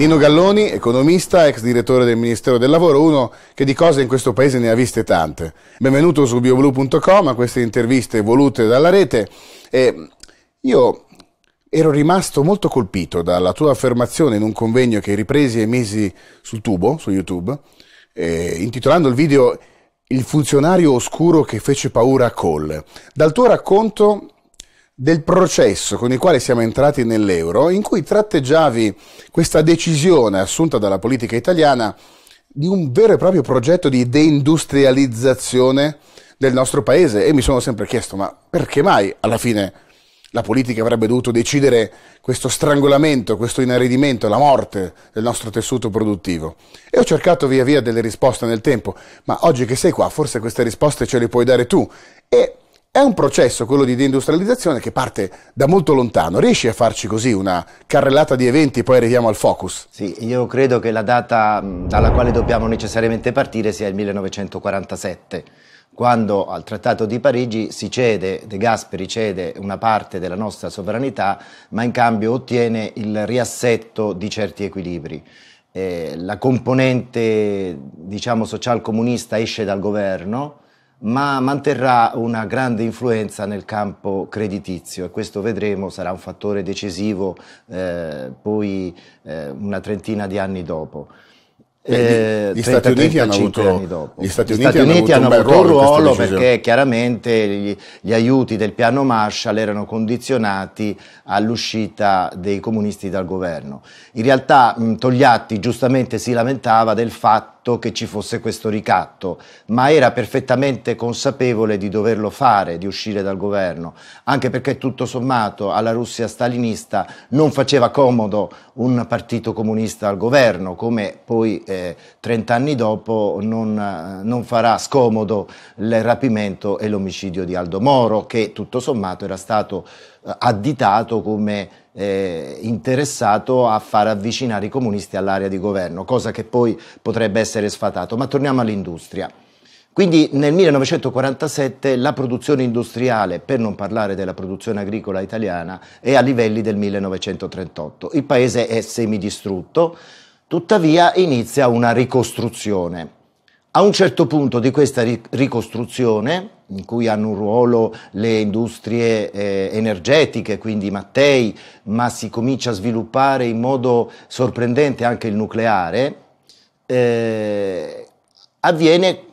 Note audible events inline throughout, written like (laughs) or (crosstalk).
Nino Galloni, economista, ex direttore del Ministero del Lavoro, uno che di cose in questo paese ne ha viste tante. Benvenuto su bioblu.com a queste interviste volute dalla rete. E io ero rimasto molto colpito dalla tua affermazione in un convegno che ripresi e misi sul tubo, su YouTube, eh, intitolando il video Il funzionario oscuro che fece paura a Cole. Dal tuo racconto del processo con il quale siamo entrati nell'euro, in cui tratteggiavi questa decisione assunta dalla politica italiana di un vero e proprio progetto di deindustrializzazione del nostro paese e mi sono sempre chiesto ma perché mai alla fine la politica avrebbe dovuto decidere questo strangolamento, questo inaridimento, la morte del nostro tessuto produttivo. E ho cercato via via delle risposte nel tempo, ma oggi che sei qua, forse queste risposte ce le puoi dare tu. E è un processo, quello di deindustrializzazione, che parte da molto lontano. Riesci a farci così una carrellata di eventi e poi arriviamo al focus? Sì, io credo che la data mm, dalla quale dobbiamo necessariamente partire sia il 1947, quando al Trattato di Parigi si cede, De Gasperi cede una parte della nostra sovranità, ma in cambio ottiene il riassetto di certi equilibri. Eh, la componente diciamo, social comunista esce dal governo ma manterrà una grande influenza nel campo creditizio e questo vedremo sarà un fattore decisivo eh, poi eh, una trentina di anni dopo. Eh, gli, 30, Stati Uniti hanno avuto, gli Stati Uniti, gli Stati Uniti hanno avuto, un, un ruolo perché chiaramente gli, gli, aiuti del piano Marshall erano condizionati all'uscita dei comunisti dal governo. In realtà mh, Togliatti giustamente si lamentava del fatto fatto che ci fosse questo ricatto, ma era perfettamente consapevole di doverlo fare, di uscire dal governo, anche perché tutto sommato alla Russia stalinista non faceva comodo un partito comunista al governo, come poi eh, 30 anni dopo non, eh, non farà scomodo il rapimento e l'omicidio di Aldo Moro, che tutto sommato era stato eh, additato come eh, interessato a far avvicinare i comunisti all'area di governo, cosa che poi potrebbe essere sfatato. Ma torniamo all'industria. Quindi nel 1947 la produzione industriale, per non parlare della produzione agricola italiana, è a livelli del 1938. Il paese è semidistrutto, tuttavia inizia una ricostruzione. A un certo punto di questa ricostruzione in cui hanno un ruolo le industrie eh, energetiche, quindi Mattei, ma si comincia a sviluppare in modo sorprendente anche il nucleare, eh, avviene,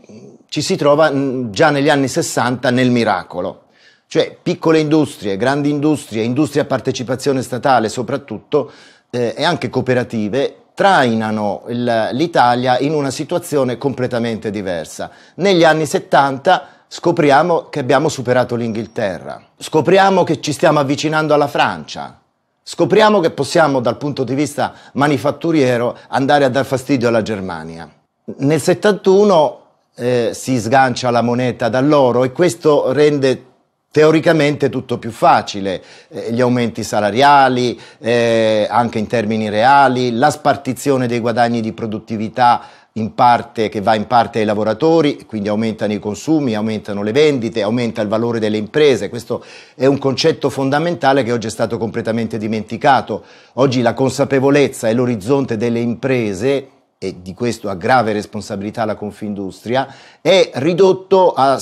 ci si trova mm, già negli anni 60 nel miracolo. Cioè piccole industrie, grandi industrie, industrie a partecipazione statale soprattutto eh, e anche cooperative trainano l'Italia in una situazione completamente diversa. Negli anni 70 Scopriamo che abbiamo superato l'Inghilterra. Scopriamo che ci stiamo avvicinando alla Francia. Scopriamo che possiamo, dal punto di vista manifatturiero, andare a dar fastidio alla Germania. Nel 71 eh, si sgancia la moneta dall'oro e questo rende teoricamente tutto più facile, eh, gli aumenti salariali, eh, anche in termini reali, la spartizione dei guadagni di produttività in parte, che va in parte ai lavoratori, quindi aumentano i consumi, aumentano le vendite, aumenta il valore delle imprese. Questo è un concetto fondamentale che oggi è stato completamente dimenticato. Oggi la consapevolezza e l'orizzonte delle imprese e di questo ha grave responsabilità la Confindustria, è ridotto a,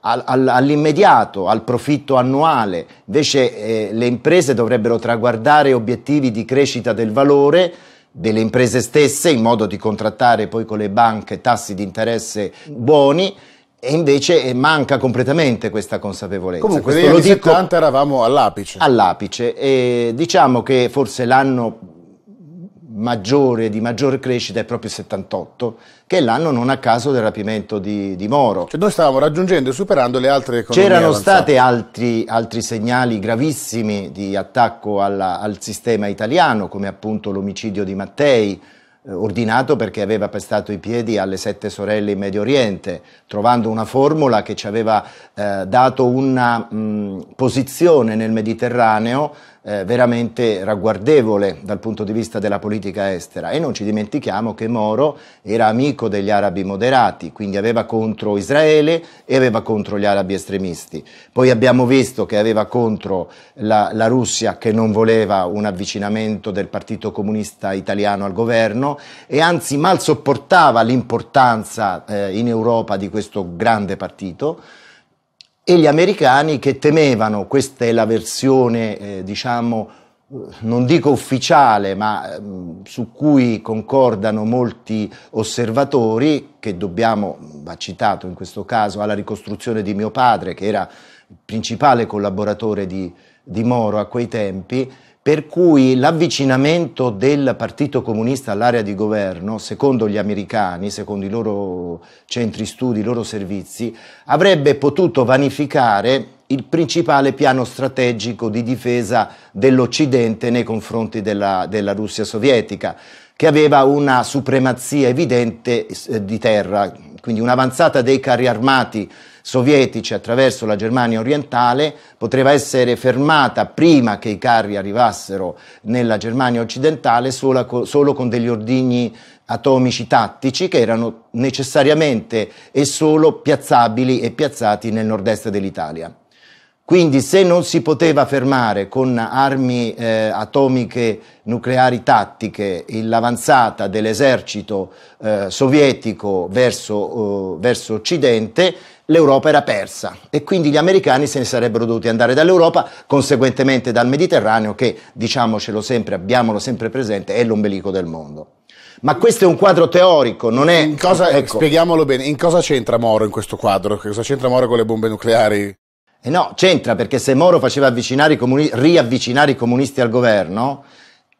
a, all'immediato, al profitto annuale. Invece eh, le imprese dovrebbero traguardare obiettivi di crescita del valore delle imprese stesse in modo di contrattare poi con le banche tassi di interesse buoni e invece eh, manca completamente questa consapevolezza. Comunque, negli anni dico, 70 eravamo all'apice. All'apice e diciamo che forse l'anno maggiore, di maggior crescita è proprio il 78, che è l'anno non a caso del rapimento di, di Moro. Cioè noi stavamo raggiungendo e superando le altre economie C'erano stati altri, altri, segnali gravissimi di attacco alla, al sistema italiano, come appunto l'omicidio di Mattei, eh, ordinato perché aveva pestato i piedi alle sette sorelle in Medio Oriente, trovando una formula che ci aveva eh, dato una mh, posizione nel Mediterraneo eh, veramente ragguardevole dal punto di vista della politica estera e non ci dimentichiamo che Moro era amico degli arabi moderati, quindi aveva contro Israele e aveva contro gli arabi estremisti. Poi abbiamo visto che aveva contro la, la Russia che non voleva un avvicinamento del Partito Comunista Italiano al governo e anzi mal sopportava l'importanza eh, in Europa di questo grande partito e gli americani che temevano, questa è la versione eh, diciamo non dico ufficiale, ma mh, ehm, su cui concordano molti osservatori, che dobbiamo, va citato in questo caso, alla ricostruzione di mio padre, che era il principale collaboratore di, di Moro a quei tempi, per cui l'avvicinamento del Partito Comunista all'area di governo, secondo gli americani, secondo i loro centri studi, i loro servizi, avrebbe potuto vanificare il principale piano strategico di difesa dell'Occidente nei confronti della, della Russia sovietica, che aveva una supremazia evidente eh, di terra, quindi un'avanzata dei carri armati sovietici attraverso la Germania orientale poteva essere fermata prima che i carri arrivassero nella Germania occidentale solo con degli ordigni atomici tattici che erano necessariamente e solo piazzabili e piazzati nel nord-est dell'Italia. Quindi se non si poteva fermare con armi eh, atomiche nucleari tattiche l'avanzata dell'esercito eh, sovietico verso, eh, verso Occidente, l'Europa era persa e quindi gli americani se ne sarebbero dovuti andare dall'Europa, conseguentemente dal Mediterraneo che, diciamocelo sempre, abbiamolo sempre presente, è l'ombelico del mondo. Ma questo è un quadro teorico, non è... In cosa, ecco. Spieghiamolo bene, in cosa c'entra Moro in questo quadro? Cosa c'entra Moro con le bombe nucleari? E eh no, c'entra perché se Moro faceva avvicinare i comuni- riavvicinare i comunisti al governo,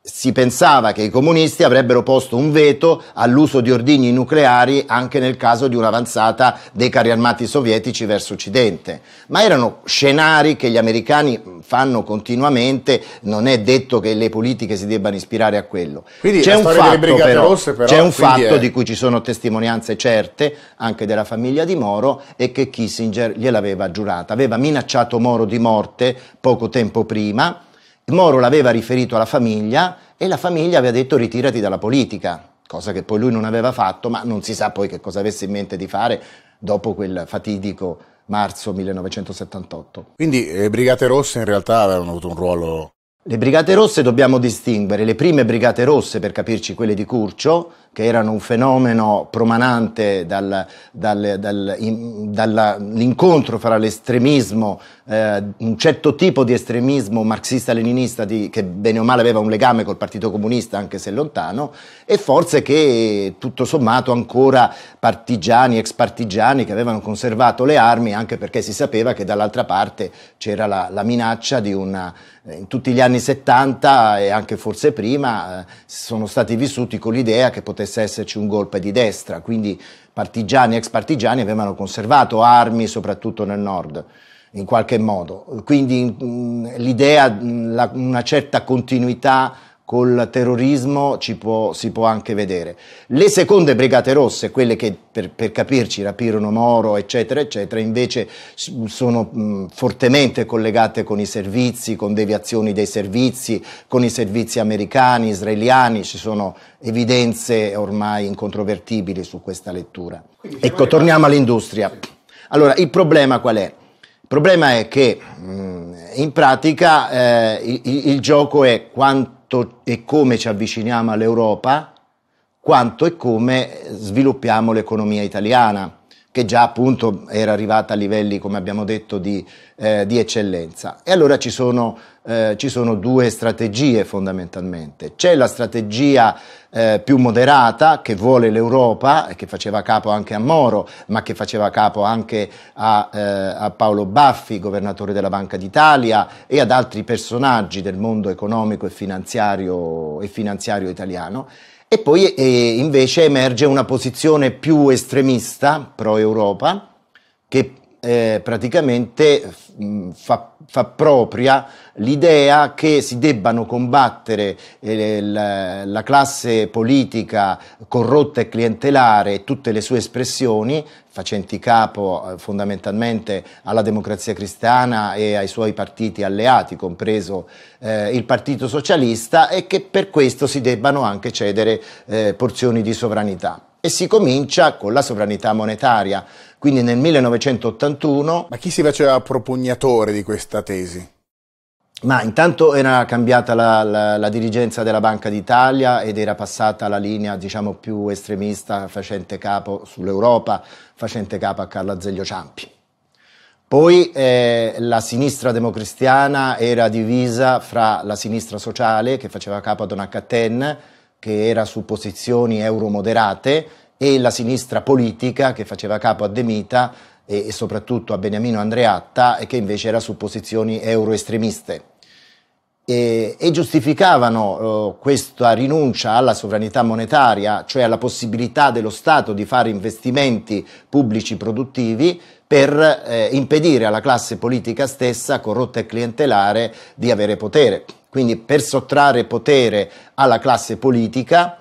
si pensava che i comunisti avrebbero posto un veto all'uso di ordigni nucleari anche nel caso di un'avanzata dei carri armati sovietici verso Occidente, ma erano scenari che gli americani fanno continuamente, non è detto che le politiche si debbano ispirare a quello. Quindi c'è un fatto, però, rosse, però, c'è un fatto è... di cui ci sono testimonianze certe anche della famiglia di Moro e che Kissinger gliel'aveva giurata, aveva minacciato Moro di morte poco tempo prima Moro l'aveva riferito alla famiglia e la famiglia aveva detto ritirati dalla politica, cosa che poi lui non aveva fatto, ma non si sa poi che cosa avesse in mente di fare dopo quel fatidico marzo 1978. Quindi le eh, Brigate Rosse in realtà avevano avuto un ruolo... Le Brigate Rosse dobbiamo distinguere, le prime Brigate Rosse, per capirci quelle di Curcio, che erano un fenomeno promanante dal, dal, dal, dall'incontro fra l'estremismo, eh, un certo tipo di estremismo marxista-leninista di, che bene o male aveva un legame col Partito Comunista anche se lontano, e forze che tutto sommato ancora partigiani, ex partigiani che avevano conservato le armi anche perché si sapeva che dall'altra parte c'era la, la minaccia di una... In tutti gli anni 70 e anche forse prima eh, sono stati vissuti con l'idea che potesse potesse esserci un golpe di destra, quindi partigiani, e ex partigiani avevano conservato armi soprattutto nel nord in qualche modo. Quindi mh, mm, l'idea, mh, mm, la, una certa continuità col terrorismo può, si può anche vedere. Le seconde brigate rosse, quelle che per, per capirci rapirono Moro, eccetera, eccetera, invece sono mh, fortemente collegate con i servizi, con deviazioni dei servizi, con i servizi americani, israeliani, ci sono evidenze ormai incontrovertibili su questa lettura. Quindi, ecco, torniamo all'industria. Allora, il problema qual è? Il problema è che mh, in pratica eh, il, il, gioco è quanto quanto e come ci avviciniamo all'Europa, quanto e come sviluppiamo l'economia italiana, che già appunto era arrivata a livelli, come abbiamo detto, di, eh, di eccellenza. E allora ci sono eh, ci sono due strategie fondamentalmente. C'è la strategia eh, più moderata che vuole l'Europa, eh, che faceva capo anche a Moro, ma che faceva capo anche a, eh, a Paolo Baffi, governatore della Banca d'Italia, e ad altri personaggi del mondo economico e finanziario, e finanziario italiano. E poi eh, invece emerge una posizione più estremista, pro-Europa, che eh, praticamente mh, fa fa propria l'idea che si debbano combattere eh, la, la, classe politica corrotta e clientelare e tutte le sue espressioni, facenti capo eh, fondamentalmente alla democrazia cristiana e ai suoi partiti alleati, compreso eh, il Partito Socialista, e che per questo si debbano anche cedere eh, porzioni di sovranità. E si comincia con la sovranità monetaria quindi nel 1981... Ma chi si faceva propugnatore di questa tesi? Ma intanto era cambiata la, la, la, dirigenza della Banca d'Italia ed era passata la linea diciamo, più estremista facente capo sull'Europa, facente capo a Carlo Azeglio Ciampi. Poi eh, la sinistra democristiana era divisa fra la sinistra sociale che faceva capo a Don Accaten, che era su posizioni euromoderate, e la sinistra politica che faceva capo a De Mita e, e soprattutto a Beniamino Andreatta e che invece era su posizioni euroestremiste. E, e, giustificavano eh, questa rinuncia alla sovranità monetaria, cioè alla possibilità dello Stato di fare investimenti pubblici produttivi per eh, impedire alla classe politica stessa, corrotta e clientelare, di avere potere. Quindi per sottrarre potere alla classe politica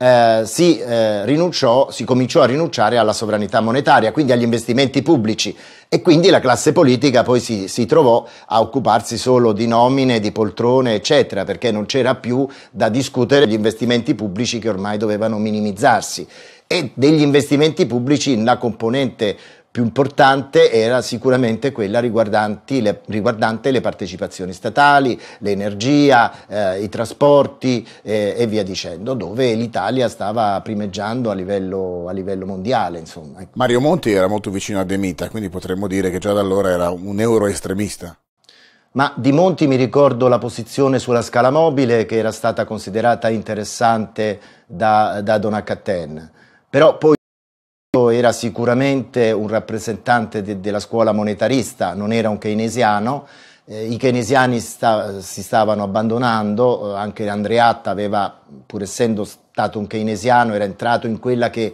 eh, si, eh, rinunciò, si cominciò a rinunciare alla sovranità monetaria, quindi agli investimenti pubblici e quindi la classe politica poi si, si, trovò a occuparsi solo di nomine, di poltrone, eccetera, perché non c'era più da discutere gli investimenti pubblici che ormai dovevano minimizzarsi e degli investimenti pubblici la componente più importante era sicuramente quella le, riguardante le partecipazioni statali, l'energia, eh, i trasporti eh, e via dicendo, dove l'Italia stava primeggiando a livello, a livello mondiale. Insomma. Ecco. Mario Monti era molto vicino a De Mita, quindi potremmo dire che già da allora era un euro estremista. Ma di Monti mi ricordo la posizione sulla scala mobile che era stata considerata interessante da, da Donacatten, però poi era sicuramente un rappresentante de della scuola monetarista, non era un keynesiano, eh, i keynesiani sta si stavano abbandonando, eh, anche Andreatta aveva, pur essendo stato un keynesiano, era entrato in quella che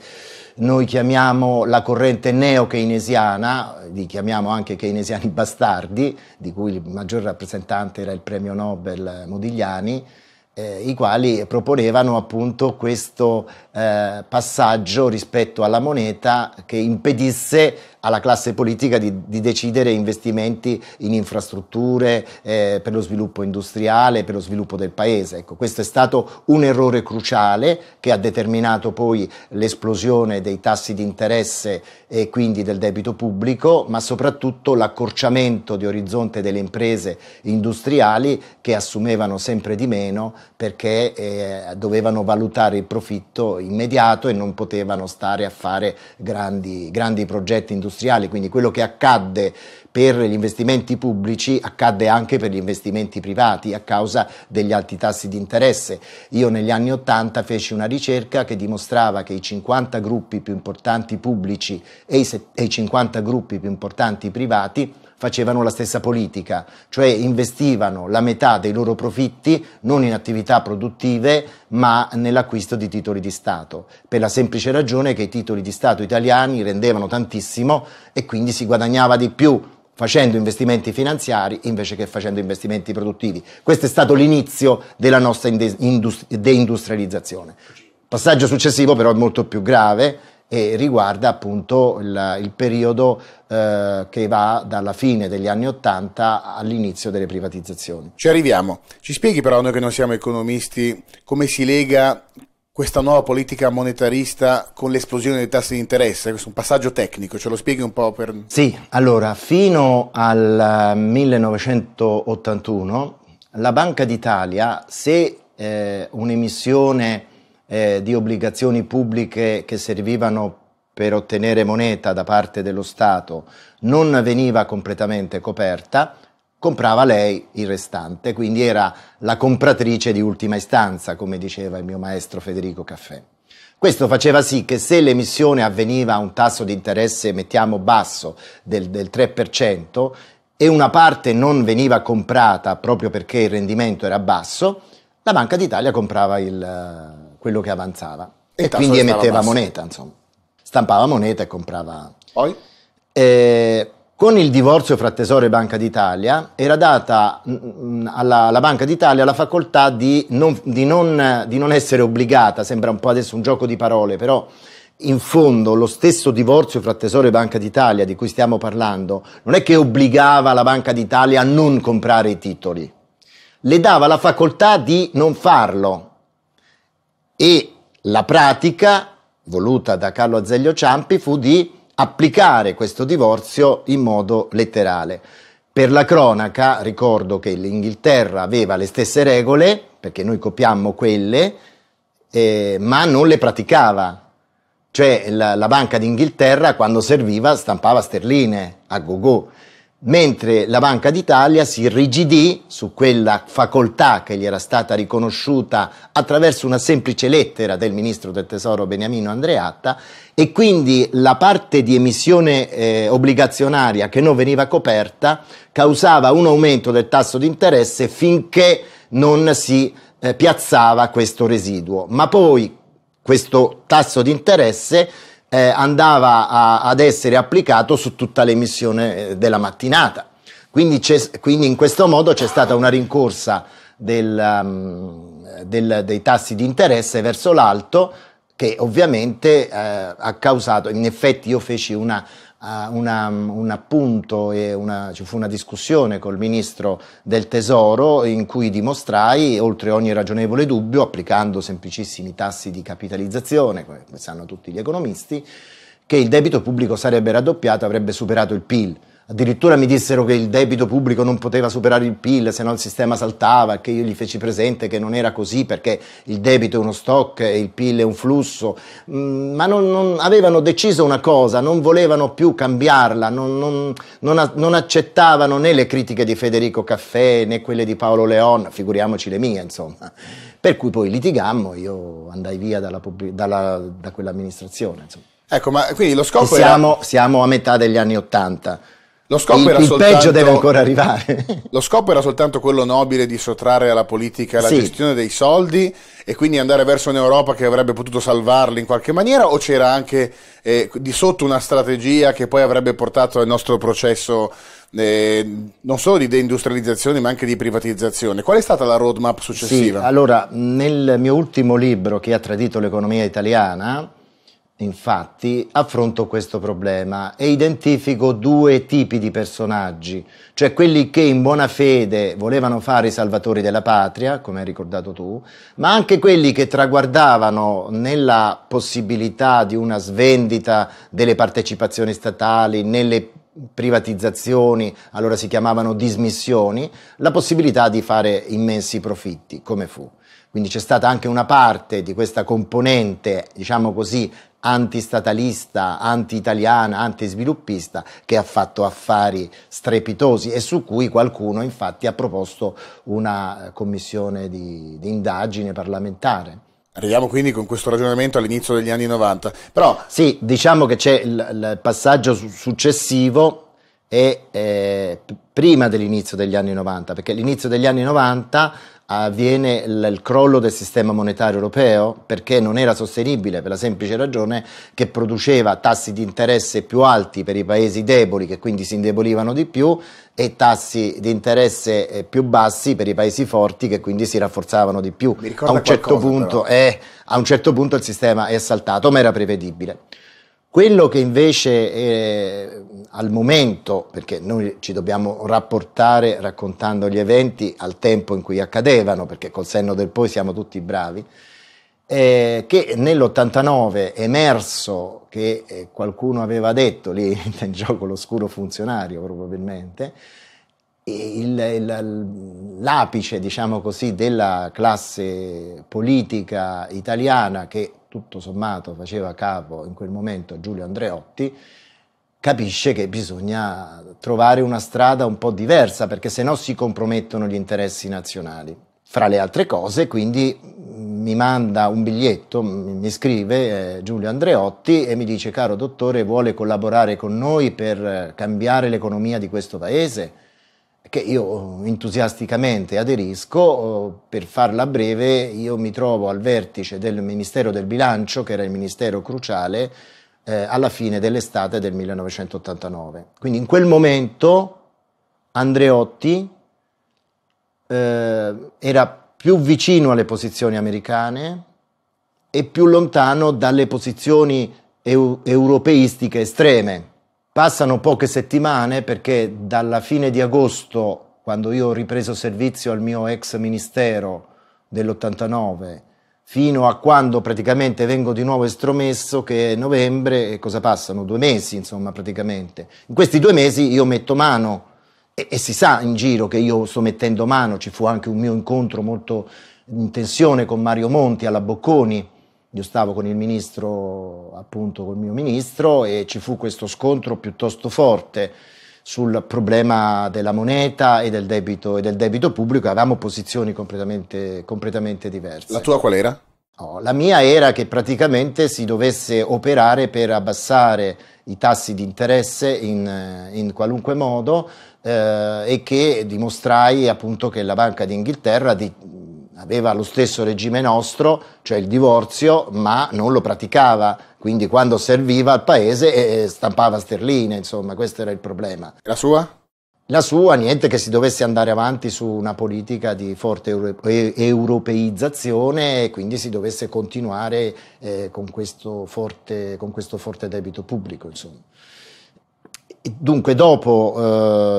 noi chiamiamo la corrente neo-keynesiana, li chiamiamo anche keynesiani (laughs) bastardi, di cui il maggior rappresentante era il premio Nobel Modigliani, eh, i quali proponevano appunto questo eh, passaggio rispetto alla moneta che impedisse alla classe politica di, di decidere investimenti in infrastrutture eh, per lo sviluppo industriale, per lo sviluppo del paese. Ecco, questo è stato un errore cruciale che ha determinato poi l'esplosione dei tassi di interesse e quindi del debito pubblico, ma soprattutto l'accorciamento di orizzonte delle imprese industriali che assumevano sempre di meno perché eh, dovevano valutare il profitto immediato e non potevano stare a fare grandi, grandi progetti industriali, quindi quello che accadde per gli investimenti pubblici accadde anche per gli investimenti privati a causa degli alti tassi di interesse. Io negli anni 80 feci una ricerca che dimostrava che i 50 gruppi più importanti pubblici e i, 50 gruppi più importanti privati facevano la stessa politica, cioè investivano la metà dei loro profitti non in attività produttive ma nell'acquisto di titoli di Stato, per la semplice ragione che i titoli di Stato italiani rendevano tantissimo e quindi si guadagnava di più facendo investimenti finanziari invece che facendo investimenti produttivi. Questo è stato l'inizio della nostra deindustrializzazione. Passaggio successivo però è molto più grave e riguarda appunto il, il periodo eh, che va dalla fine degli anni Ottanta all'inizio delle privatizzazioni. Ci arriviamo. Ci spieghi però noi che non siamo economisti come si lega questa nuova politica monetarista con l'esplosione dei tassi di interesse? Questo è un passaggio tecnico, ce lo spieghi un po' per... Sì, allora, fino al 1981 eh, la Banca d'Italia, se eh, un'emissione eh, di obbligazioni pubbliche che servivano per ottenere moneta da parte dello Stato non veniva completamente coperta, comprava lei il restante, quindi era la compratrice di ultima istanza, come diceva il mio maestro Federico Caffè. Questo faceva sì che se l'emissione avveniva a un tasso di interesse, mettiamo basso, del, del 3% e una parte non veniva comprata proprio perché il rendimento era basso, la Banca d'Italia comprava il, eh, quello che avanzava e, e quindi emetteva basso. moneta, insomma. Stampava moneta e comprava. Poi? Eh, con il divorzio fra Tesoro e Banca d'Italia era data mm, mm, alla, alla Banca d'Italia la facoltà di non, di, non, di non, essere obbligata, sembra un po' adesso un gioco di parole, però in fondo lo stesso divorzio fra Tesoro e Banca d'Italia di cui stiamo parlando non è che obbligava la Banca d'Italia a non comprare i titoli, le dava la facoltà di non farlo e la pratica voluta da Carlo Azeglio Ciampi fu di applicare questo divorzio in modo letterale. Per la cronaca ricordo che l'Inghilterra aveva le stesse regole, perché noi copiammo quelle, eh, ma non le praticava. Cioè la, la Banca d'Inghilterra quando serviva stampava sterline a go-go mentre la Banca d'Italia si irrigidì su quella facoltà che gli era stata riconosciuta attraverso una semplice lettera del ministro del Tesoro Beniamino Andreatta e quindi la parte di emissione eh, obbligazionaria che non veniva coperta causava un aumento del tasso di interesse finché non si eh, piazzava questo residuo, ma poi questo tasso di interesse eh, andava a, ad essere applicato su tutta l'emissione eh, della mattinata. Quindi, quindi in questo modo c'è stata una rincorsa del, um, del, dei tassi di interesse verso l'alto che ovviamente eh, ha causato, in effetti io feci una una, un appunto e una, ci fu una discussione col ministro del tesoro in cui dimostrai, oltre ogni ragionevole dubbio, applicando semplicissimi tassi di capitalizzazione, come sanno tutti gli economisti, che il debito pubblico sarebbe raddoppiato, avrebbe superato il PIL. Addirittura mi dissero che il debito pubblico non poteva superare il PIL, se no il sistema saltava, che io gli feci presente che non era così perché il debito è uno stock e il PIL è un flusso, mm, ma non, non avevano deciso una cosa, non volevano più cambiarla, non, non, accettavano né le critiche di Federico Caffè né quelle di Paolo Leon, figuriamoci le mie insomma. Per cui poi litigammo, io andai via dalla, dalla, da quell'amministrazione. Insomma. Ecco, ma quindi lo scopo e siamo, era... siamo a metà degli anni Ottanta. Lo scopo il, era il soltanto, peggio deve ancora arrivare. (laughs) lo scopo era soltanto quello nobile di sottrarre alla politica la sì. gestione dei soldi e quindi andare verso un'Europa che avrebbe potuto salvarli in qualche maniera o c'era anche eh, di sotto una strategia che poi avrebbe portato al nostro processo eh, non solo di deindustrializzazione ma anche di privatizzazione. Qual è stata la roadmap successiva? Sì, allora, nel mio ultimo libro che ha tradito l'economia italiana, infatti, affronto questo problema e identifico due tipi di personaggi, cioè quelli che in buona fede volevano fare i salvatori della patria, come hai ricordato tu, ma anche quelli che traguardavano nella possibilità di una svendita delle partecipazioni statali, nelle privatizzazioni, allora si chiamavano dismissioni, la possibilità di fare immensi profitti, come fu. Quindi c'è stata anche una parte di questa componente, diciamo così, antistatalista, anti-italiana, antisviluppista che ha fatto affari strepitosi e su cui qualcuno infatti ha proposto una eh, commissione di, di indagine parlamentare. Arriviamo quindi con questo ragionamento all'inizio degli anni 90. Però... Sì, diciamo che c'è il, il passaggio successivo e eh, prima dell'inizio degli anni 90, perché l'inizio degli anni 90 avviene il, il crollo del sistema monetario europeo perché non era sostenibile per la semplice ragione che produceva tassi di interesse più alti per i paesi deboli che quindi si indebolivano di più e tassi di interesse eh, più bassi per i paesi forti che quindi si rafforzavano di più. A un, certo punto, eh, a un certo punto il sistema è saltato, ma era prevedibile. Quello che invece eh, al momento, perché noi ci dobbiamo rapportare raccontando gli eventi al tempo in cui accadevano, perché col senno del poi siamo tutti bravi, eh, che nell'89 emerso che eh, qualcuno aveva detto, lì in (laughs) gioco l'oscuro funzionario probabilmente, il, il, l'apice diciamo così, della classe politica italiana che tutto sommato faceva capo in quel momento Giulio Andreotti, capisce che bisogna trovare una strada un po' diversa perché se no si compromettono gli interessi nazionali. Fra le altre cose, quindi mi manda un biglietto, mi scrive eh, Giulio Andreotti e mi dice caro dottore vuole collaborare con noi per eh, cambiare l'economia di questo paese? che io eh, entusiasticamente aderisco. Eh, per farla breve, io mi trovo al vertice del Ministero del Bilancio, che era il ministero cruciale, eh, alla fine dell'estate del 1989. Quindi in quel momento Andreotti eh, era più vicino alle posizioni americane e più lontano dalle posizioni eu- europeistiche estreme Passano poche settimane perché dalla fine di agosto, quando io ho ripreso servizio al mio ex ministero dell'89, fino a quando praticamente vengo di nuovo estromesso, che è novembre, e cosa passano? Due mesi, insomma, praticamente. In questi due mesi io metto mano e, e si sa in giro che io sto mettendo mano, ci fu anche un mio incontro molto in tensione con Mario Monti alla Bocconi, io stavo con il ministro, appunto col mio ministro, e ci fu questo scontro piuttosto forte sul problema della moneta e del debito, e del debito pubblico, avevamo posizioni completamente, completamente diverse. La tua qual era? Oh, la mia era che praticamente si dovesse operare per abbassare i tassi di interesse in, in qualunque modo eh, e che dimostrai appunto che la Banca d'Inghilterra di, aveva lo stesso regime nostro, cioè il divorzio, ma non lo praticava. Quindi quando serviva al paese eh, stampava sterline, insomma, questo era il problema. La sua? La sua, niente che si dovesse andare avanti su una politica di forte europe- europeizzazione e quindi si dovesse continuare eh, con, questo forte, con questo forte debito pubblico, insomma. Dunque, dopo,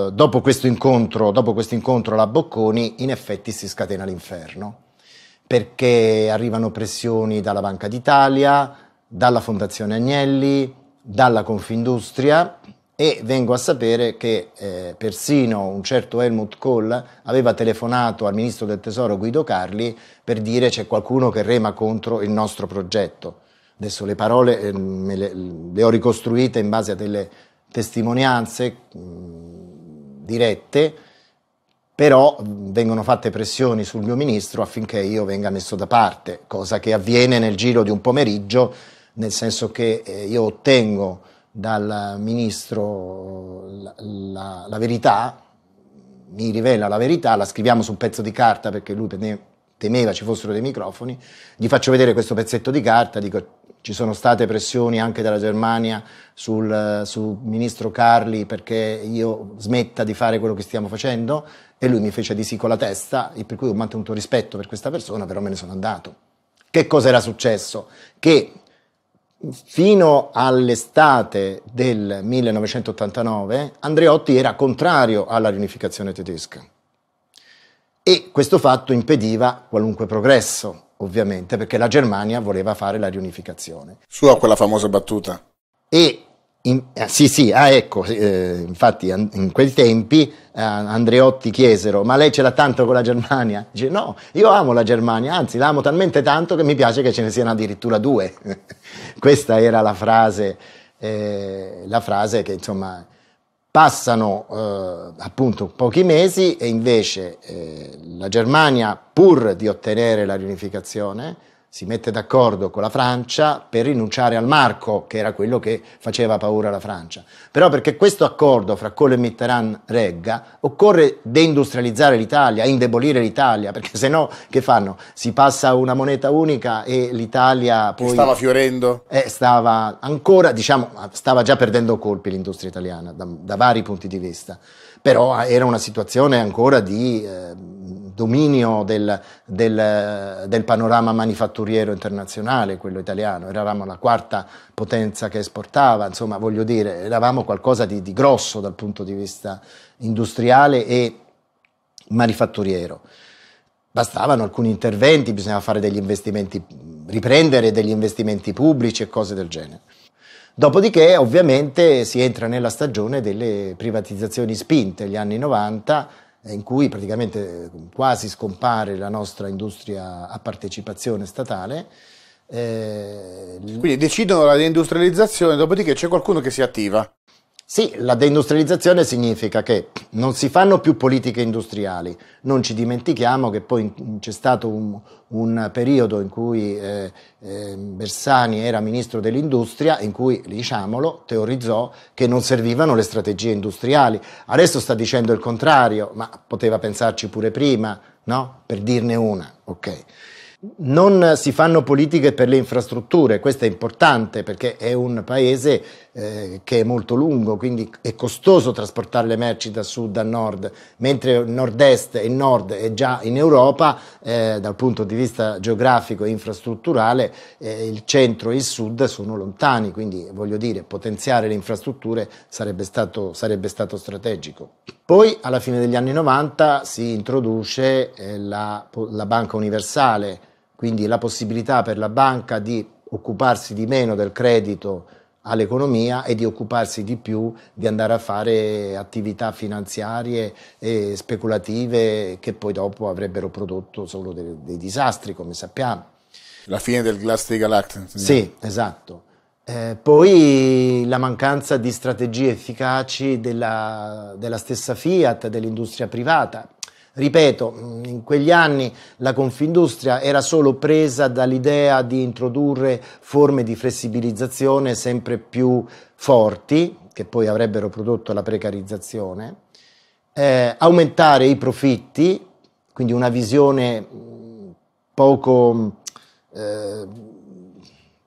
eh, dopo, questo incontro, dopo questo incontro alla Bocconi, in effetti si scatena l'inferno, perché arrivano pressioni dalla Banca d'Italia, dalla Fondazione Agnelli, dalla Confindustria e vengo a sapere che eh, persino un certo Helmut Kohl aveva telefonato al ministro del tesoro Guido Carli per dire c'è qualcuno che rema contro il nostro progetto. Adesso le parole eh, le, le, ho ricostruite in base a delle testimonianze mm, dirette, però mm, vengono fatte pressioni sul mio ministro affinché io venga messo da parte, cosa che avviene nel giro di un pomeriggio, nel senso che eh, io ottengo dal ministro mm, la, la, la verità, mi rivela la verità, la scriviamo su un pezzo di carta perché lui temeva ci fossero dei microfoni, gli faccio vedere questo pezzetto di carta, dico ci sono state pressioni anche dalla Germania sul, sul, ministro Carli perché io smetta di fare quello che stiamo facendo e lui mi fece di sì con la testa e per cui ho mantenuto rispetto per questa persona, però me ne sono andato. Che cosa era successo? Che fino all'estate del 1989 Andreotti era contrario alla riunificazione tedesca e questo fatto impediva qualunque progresso, ovviamente, perché la Germania voleva fare la riunificazione. Sua quella famosa battuta. E in, eh, sì, sì, ah, ecco, eh, infatti an, in quei tempi eh, Andreotti chiesero, ma lei ce l'ha tanto con la Germania? Dice, no, io amo la Germania, anzi la amo talmente tanto che mi piace che ce ne siano addirittura due. (laughs) Questa era la frase, eh, la frase che insomma Passano eh, appunto pochi mesi e invece eh, la Germania, pur di ottenere la riunificazione, si mette d'accordo con la Francia per rinunciare al marco, che era quello che faceva paura alla Francia. Però perché questo accordo fra Kohl e Mitterrand regga, occorre deindustrializzare l'Italia, indebolire l'Italia, perché (laughs) se no che fanno? Si passa una moneta unica e l'Italia poi... Stava fiorendo? Eh, stava ancora, diciamo, stava già perdendo colpi l'industria italiana da, da vari punti di vista. Però eh, era una situazione ancora di... Eh, dominio del, del, del, panorama manifatturiero internazionale, quello italiano, eravamo la quarta potenza che esportava, insomma voglio dire, eravamo qualcosa di, di grosso dal punto di vista industriale e manifatturiero. Bastavano alcuni interventi, bisognava fare degli investimenti, riprendere degli investimenti pubblici e cose del genere. Dopodiché ovviamente si entra nella stagione delle privatizzazioni spinte, gli anni 90, eh, in cui praticamente eh, quasi scompare la nostra industria a partecipazione statale. Eh, Quindi decidono la deindustrializzazione, dopodiché c'è qualcuno che si attiva. Sì, la deindustrializzazione significa che non si fanno più politiche industriali, non ci dimentichiamo che poi c'è stato un, un periodo in cui eh, eh, Bersani era ministro dell'industria, in cui, diciamolo, teorizzò che non servivano le strategie industriali. Adesso sta dicendo il contrario, ma poteva pensarci pure prima, no? Per dirne una, ok. Non si fanno politiche per le infrastrutture, questo è importante perché è un paese eh, che è molto lungo, quindi è costoso trasportare le merci da sud a nord, mentre nord-est e nord è già in Europa, eh, dal punto di vista geografico e infrastrutturale, eh, il centro e il sud sono lontani, quindi voglio dire, potenziare le infrastrutture sarebbe stato, sarebbe stato strategico. Poi alla fine degli anni 90 si introduce eh, la, la banca universale, quindi la possibilità per la banca di occuparsi di meno del credito all'economia e di occuparsi di più di andare a fare attività finanziarie e speculative che poi dopo avrebbero prodotto solo dei, dei disastri, come sappiamo. La fine del Glass-Steagall Act. Sì, esatto. Eh, poi la mancanza di strategie efficaci della, della stessa Fiat, dell'industria privata, Ripeto, in quegli anni la Confindustria era solo presa dall'idea di introdurre forme di flessibilizzazione sempre più forti, che poi avrebbero prodotto la precarizzazione, eh, aumentare i profitti, quindi una visione mm, poco, eh,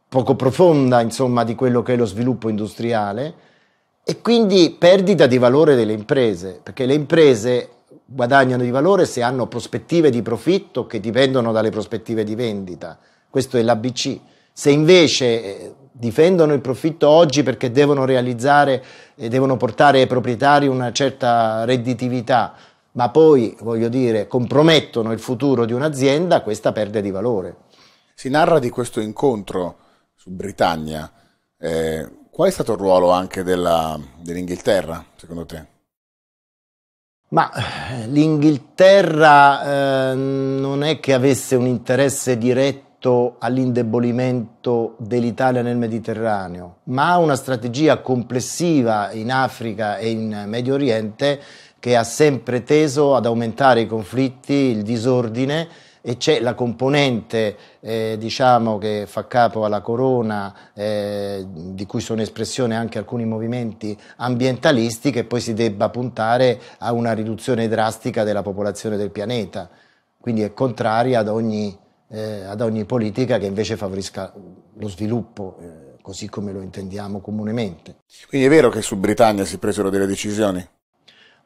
poco profonda insomma, di quello che è lo sviluppo industriale e quindi perdita di valore delle imprese, perché le imprese guadagnano di valore se hanno prospettive di profitto che dipendono dalle prospettive di vendita. Questo è l'ABC. Se invece eh, difendono il profitto oggi perché devono realizzare e devono portare ai proprietari una certa redditività, ma poi, voglio dire, compromettono il futuro di un'azienda, questa perde di valore. Si narra di questo incontro su Britannia. Eh, qual è stato il ruolo anche della, dell'Inghilterra, secondo te? Ma eh, l'Inghilterra eh, non è che avesse un interesse diretto all'indebolimento dell'Italia nel Mediterraneo, ma ha una strategia complessiva in Africa e in Medio Oriente che ha sempre teso ad aumentare i conflitti, il disordine e c'è la componente eh, diciamo, che fa capo alla corona, eh, di cui sono espressione anche alcuni movimenti ambientalisti, che poi si debba puntare a una riduzione drastica della popolazione del pianeta. Quindi è contraria ad ogni, eh, ad ogni politica che invece favorisca lo sviluppo eh, così come lo intendiamo comunemente. Quindi è vero che su Britannia si presero delle decisioni?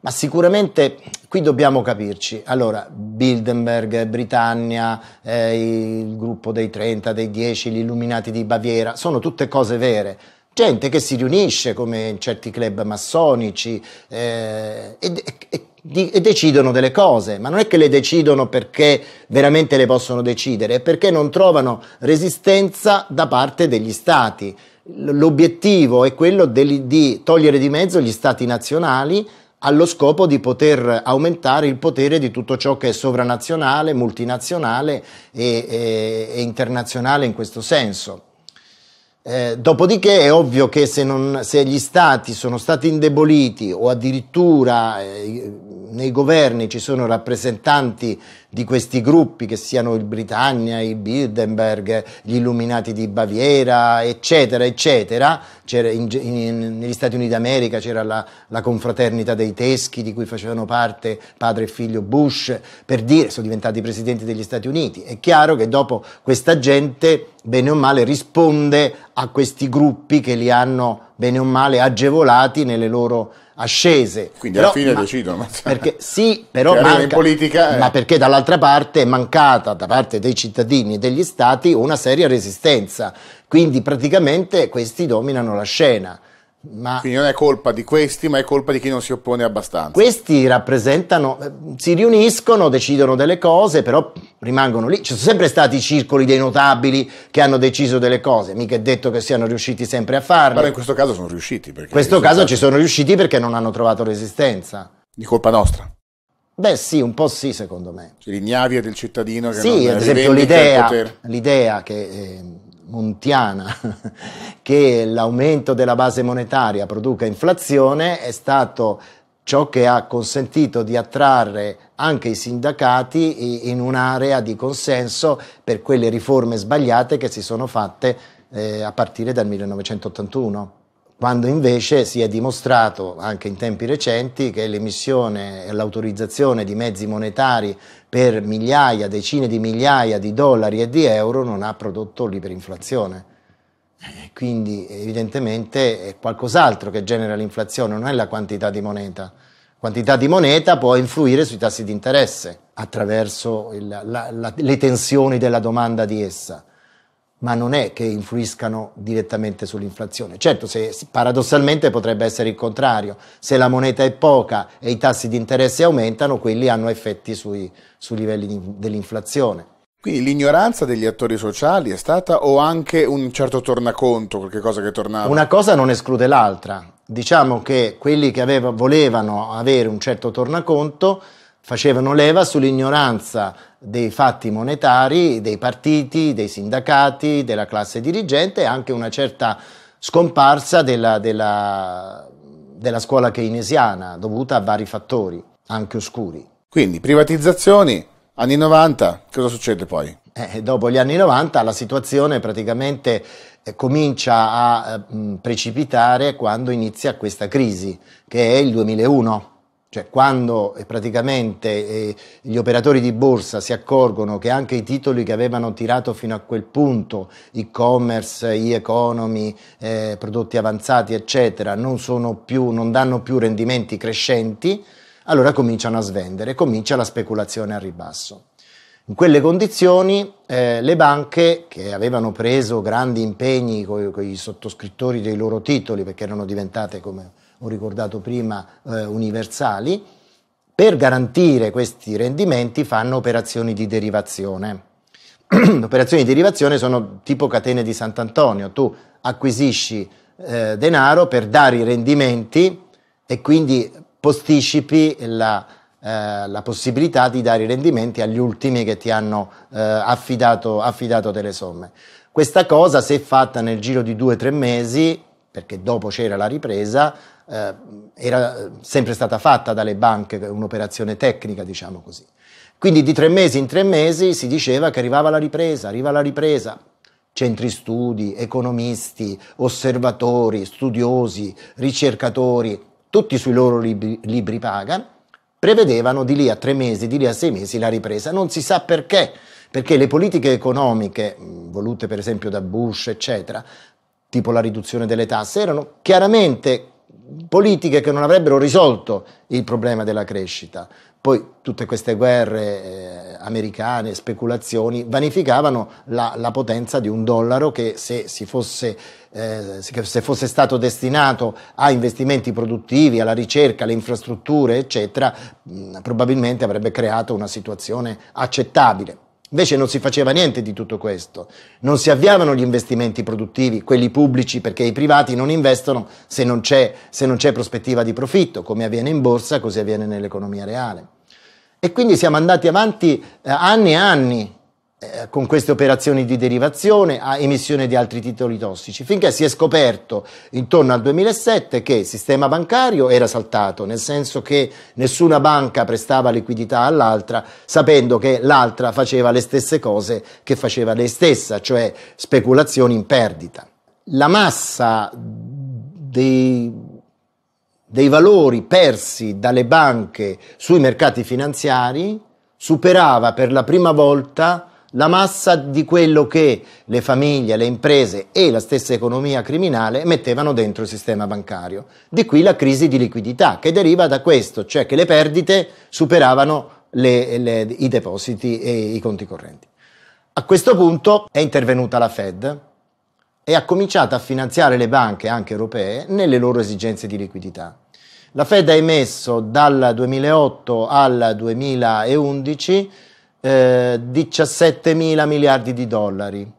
Ma sicuramente qui dobbiamo capirci. Allora, Bilderberg, Britannia, eh, il gruppo dei 30, dei 10, gli illuminati di Baviera, sono tutte cose vere. Gente che si riunisce come in certi club massonici eh, e, e, e, decidono delle cose, ma non è che le decidono perché veramente le possono decidere, è perché non trovano resistenza da parte degli stati. L'obiettivo è quello di, di togliere di mezzo gli stati nazionali allo scopo di poter aumentare il potere di tutto ciò che è sovranazionale, multinazionale e, e, e internazionale in questo senso. Eh, dopodiché è ovvio che se, non, se, gli stati sono stati indeboliti o addirittura eh, nei governi ci sono rappresentanti di questi gruppi, che siano il Britannia, il Bilderberg, gli Illuminati di Baviera, eccetera, eccetera, in, in, negli Stati Uniti d'America c'era la, la, confraternita dei teschi di cui facevano parte padre e figlio Bush, per dire, sono diventati presidenti degli Stati Uniti. È chiaro che dopo questa gente, bene o male, risponde a questi gruppi che li hanno, bene o male, agevolati nelle loro ascese. Quindi però, alla fine ma, decidono. (laughs) Perché, sì, però manca, politica, eh. ma perché dall'altra parte è mancata da parte dei cittadini e degli stati una seria resistenza quindi praticamente questi dominano la scena. Ma Quindi non è colpa di questi, ma è colpa di chi non si oppone abbastanza. Questi rappresentano, eh, si riuniscono, decidono delle cose, però rimangono lì. Ci sono sempre stati i circoli dei notabili che hanno deciso delle cose, mica è detto che siano riusciti sempre a farle. Però in questo caso sono riusciti. In questo caso ci sono riusciti perché non hanno trovato resistenza. Di colpa nostra. Beh sì, un po' sì secondo me. Cioè, L'ignavia del cittadino che sì, non ad esempio l'idea, l'idea che... Eh, montiana (laughs) che l'aumento della base monetaria produca inflazione è stato ciò che ha consentito di attrarre anche i sindacati in un'area di consenso per quelle riforme sbagliate che si sono fatte eh, a partire dal 1981 quando invece si è dimostrato anche in tempi recenti che l'emissione e l'autorizzazione di mezzi monetari per migliaia, decine di migliaia di dollari e di euro non ha prodotto l'iperinflazione. Eh, quindi evidentemente è qualcos'altro che genera l'inflazione, non è la quantità di moneta. La quantità di moneta può influire sui tassi di interesse attraverso il, la, la, le tensioni della domanda di essa ma non è che influiscano direttamente sull'inflazione. Certo, se, paradossalmente potrebbe essere il contrario, se la moneta è poca e i tassi di interesse aumentano, quelli hanno effetti sui, sui livelli di, dell'inflazione. Quindi l'ignoranza degli attori sociali è stata o anche un certo tornaconto, qualche cosa che tornava? Una cosa non esclude l'altra. Diciamo che quelli che aveva, volevano avere un certo tornaconto facevano leva sull'ignoranza dei fatti monetari, dei partiti, dei sindacati, della classe dirigente e anche una certa scomparsa della, della, della scuola keynesiana dovuta a vari fattori, anche oscuri. Quindi privatizzazioni, anni 90, cosa succede poi? Eh, dopo gli anni 90 la situazione praticamente eh, comincia a eh, precipitare quando inizia questa crisi, che è il 2001. Cioè, quando eh, praticamente eh, gli operatori di borsa si accorgono che anche i titoli che avevano tirato fino a quel punto, e-commerce, e-economy, eh, prodotti avanzati, eccetera, non, più, non danno più rendimenti crescenti, allora cominciano a svendere, comincia la speculazione al ribasso. In quelle condizioni eh, le banche che avevano preso grandi impegni con i sottoscrittori dei loro titoli, perché erano diventate come ho ricordato prima, eh, universali, per garantire questi rendimenti fanno operazioni di derivazione. (clears throat) operazioni di derivazione sono tipo catene di Sant'Antonio, tu acquisisci eh, denaro per dare i rendimenti e quindi posticipi la, eh, la, possibilità di dare i rendimenti agli ultimi che ti hanno eh, affidato, affidato, delle somme. Questa cosa, se fatta nel giro di due o tre mesi, perché dopo c'era la ripresa, eh, era eh, sempre stata fatta dalle banche, un'operazione tecnica, diciamo così. Quindi di tre mesi in tre mesi si diceva che arrivava la ripresa, arriva la ripresa. Centri studi, economisti, osservatori, studiosi, ricercatori, tutti sui loro libri, libri paga, prevedevano di lì a tre mesi, di lì a sei mesi la ripresa. Non si sa perché, perché le politiche economiche, volute per esempio da Bush, eccetera, tipo la riduzione delle tasse, erano chiaramente politiche che non avrebbero risolto il problema della crescita. Poi tutte queste guerre eh, americane, speculazioni, vanificavano la, la, potenza di un dollaro che se, fosse, eh, se fosse stato destinato a investimenti produttivi, alla ricerca, alle infrastrutture, eccetera, mh, probabilmente avrebbe creato una situazione accettabile. Invece non si faceva niente di tutto questo, non si avviavano gli investimenti produttivi, quelli pubblici, perché i privati non investono se non c'è, se non c'è prospettiva di profitto, come avviene in borsa, così avviene nell'economia reale. E quindi siamo andati avanti eh, anni e anni eh, con queste operazioni di derivazione a emissione di altri titoli tossici, finché si è scoperto intorno al 2007 che il sistema bancario era saltato, nel senso che nessuna banca prestava liquidità all'altra sapendo che l'altra faceva le stesse cose che faceva lei stessa, cioè speculazioni in perdita. La massa dei dei valori persi dalle banche sui mercati finanziari superava per la prima volta la massa di quello che le famiglie, le imprese e la stessa economia criminale mettevano dentro il sistema bancario. Di qui la crisi di liquidità che deriva da questo, cioè che le perdite superavano le, le, i depositi e i conti correnti. A questo punto è intervenuta la Fed e ha cominciato a finanziare le banche, anche europee, nelle loro esigenze di liquidità. La Fed ha emesso dal 2008 al 2011 eh, 17 mila miliardi di dollari,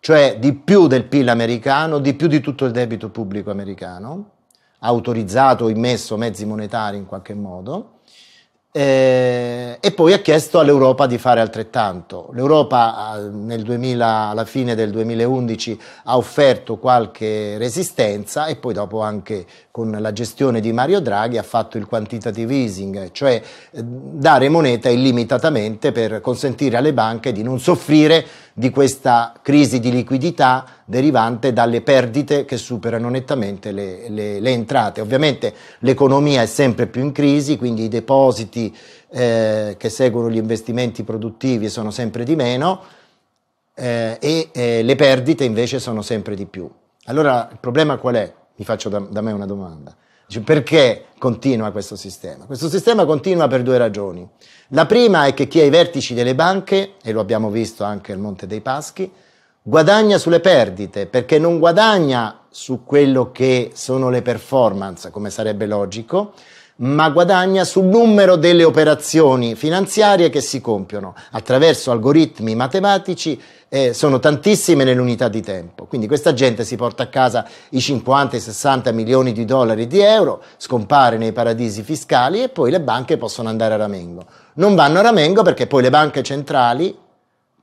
cioè di più del PIL americano, di più di tutto il debito pubblico americano, autorizzato o immesso mezzi monetari in qualche modo, eh, e poi ha chiesto all'Europa di fare altrettanto. L'Europa eh, nel 2000, alla fine del 2011 ha offerto qualche resistenza e poi dopo anche con la gestione di Mario Draghi ha fatto il quantitative easing, cioè eh, dare moneta illimitatamente per consentire alle banche di non soffrire di questa crisi di liquidità derivante dalle perdite che superano nettamente le, le, le entrate. Ovviamente l'economia è sempre più in crisi, quindi i depositi eh, che seguono gli investimenti produttivi sono sempre di meno eh, e eh, le perdite invece sono sempre di più. Allora il problema qual è? Mi faccio da, da me una domanda. Perché continua questo sistema? Questo sistema continua per due ragioni. La prima è che chi ha i vertici delle banche, e lo abbiamo visto anche al Monte dei Paschi, guadagna sulle perdite perché non guadagna su quello che sono le performance, come sarebbe logico, ma guadagna sul numero delle operazioni finanziarie che si compiono attraverso algoritmi matematici, eh, sono tantissime nell'unità di tempo. Quindi questa gente si porta a casa i 50 i 60 milioni di dollari di euro, scompare nei paradisi fiscali e poi le banche possono andare a ramengo. Non vanno a ramengo perché poi le banche centrali,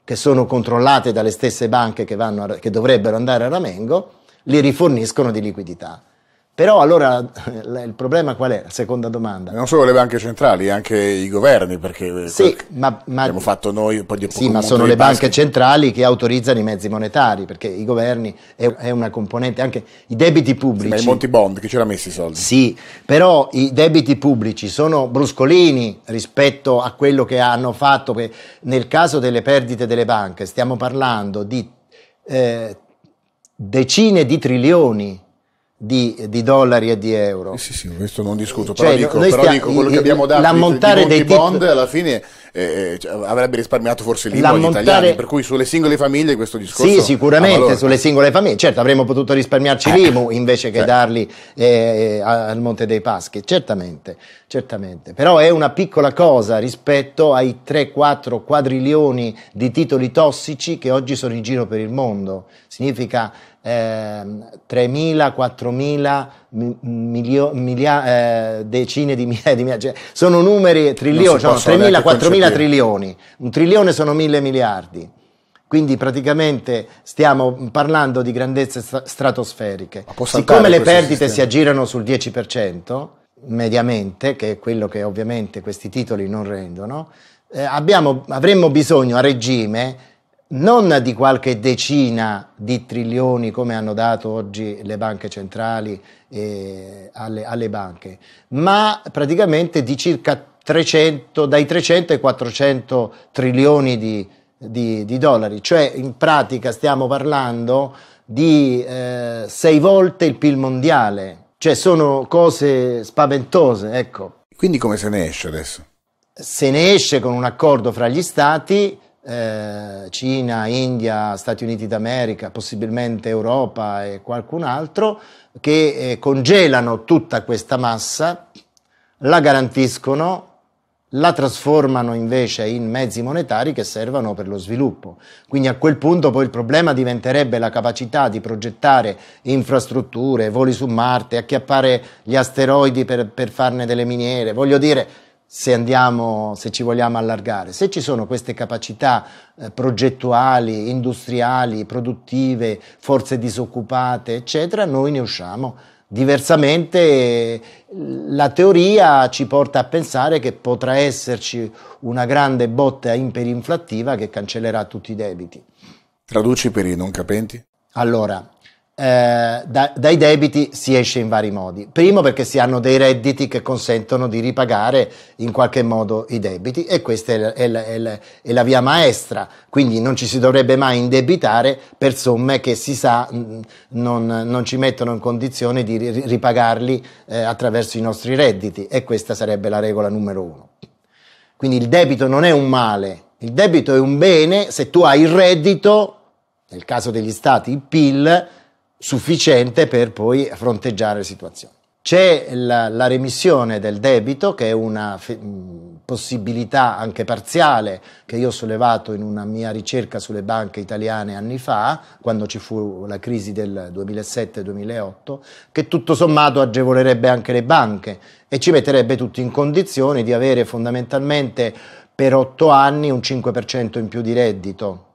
che sono controllate dalle stesse banche che, a, che dovrebbero andare a ramengo, li riforniscono di liquidità. Però allora (laughs) il problema qual è? Seconda domanda. Non solo le banche centrali, anche i governi, perché sì, ma, ma, abbiamo fatto noi un po' di Sì, ma sono le banche centrali che autorizzano i mezzi monetari, perché i governi è, è una componente, anche i debiti pubblici. Sì, ma i Monti Bond, chi ce l'ha messi i soldi? Sì, però i debiti pubblici sono bruscolini rispetto a quello che hanno fatto. Nel caso delle perdite delle banche stiamo parlando di eh, decine di trilioni di, di, dollari e di euro. Sì, sì, questo non discuto, cioè, però, dico, però stiamo, dico, quello che abbiamo dato l'ammontare di, di dei bond alla fine eh, eh, cioè, avrebbe risparmiato forse l'IVA agli italiani, per cui sulle singole famiglie questo discorso... Sì, ah, sicuramente sulle singole famiglie, certo avremmo potuto risparmiarci eh. l'IMU invece che cioè. darli eh, eh al Monte dei Paschi, certamente, certamente, però è una piccola cosa rispetto ai 3-4 quadrilioni di titoli tossici che oggi sono in giro per il mondo, significa 3.000, ehm, 4.000 milio, milia, eh, decine di migliaia di migliaia, cioè, sono numeri trilioni, cioè, 3.000, 4.000 trilioni, un trilione sono 1.000 miliardi. Quindi praticamente stiamo parlando di grandezze stratosferiche. Siccome le perdite sistema. si aggirano sul 10%, mediamente, che è quello che ovviamente questi titoli non rendono, eh, abbiamo, avremmo bisogno a regime non di qualche decina di trilioni come hanno dato oggi le banche centrali eh, alle, alle, banche, ma praticamente di circa 300, dai 300 ai 400 trilioni di, di, di dollari, cioè in pratica stiamo parlando di eh, sei volte il PIL mondiale, cioè sono cose spaventose, ecco. Quindi come se ne esce adesso? Se ne esce con un accordo fra gli stati eh, Cina, India, Stati Uniti d'America, possibilmente Europa e qualcun altro, che eh, congelano tutta questa massa, la garantiscono, la trasformano invece in mezzi monetari che servono per lo sviluppo. Quindi a quel punto poi il problema diventerebbe la capacità di progettare infrastrutture, voli su Marte, acchiappare gli asteroidi per, per farne delle miniere. Voglio dire, se, andiamo, se ci vogliamo allargare. Se ci sono queste capacità eh, progettuali, industriali, produttive, forze disoccupate, eccetera, noi ne usciamo. Diversamente la teoria ci porta a pensare che potrà esserci una grande botta imperinflattiva che cancellerà tutti i debiti. Traduci per i non capenti? Allora, eh, da, dai debiti si esce in vari modi. Primo perché si hanno dei redditi che consentono di ripagare in qualche modo i debiti e questa è la, è è è la via maestra, quindi non ci si dovrebbe mai indebitare per somme che si sa mm, non, non ci mettono in condizione di ripagarli eh, attraverso i nostri redditi e questa sarebbe la regola numero uno. Quindi il debito non è un male, il debito è un bene se tu hai il reddito, nel caso degli stati il PIL, sufficiente per poi fronteggiare situazioni. C'è la, la, remissione del debito, che è una f- possibilità anche parziale che io ho sollevato in una mia ricerca sulle banche italiane anni fa, quando ci fu la crisi del 2007-2008, che tutto sommato agevolerebbe anche le banche e ci metterebbe tutti in condizione di avere fondamentalmente per otto anni un 5% in più di reddito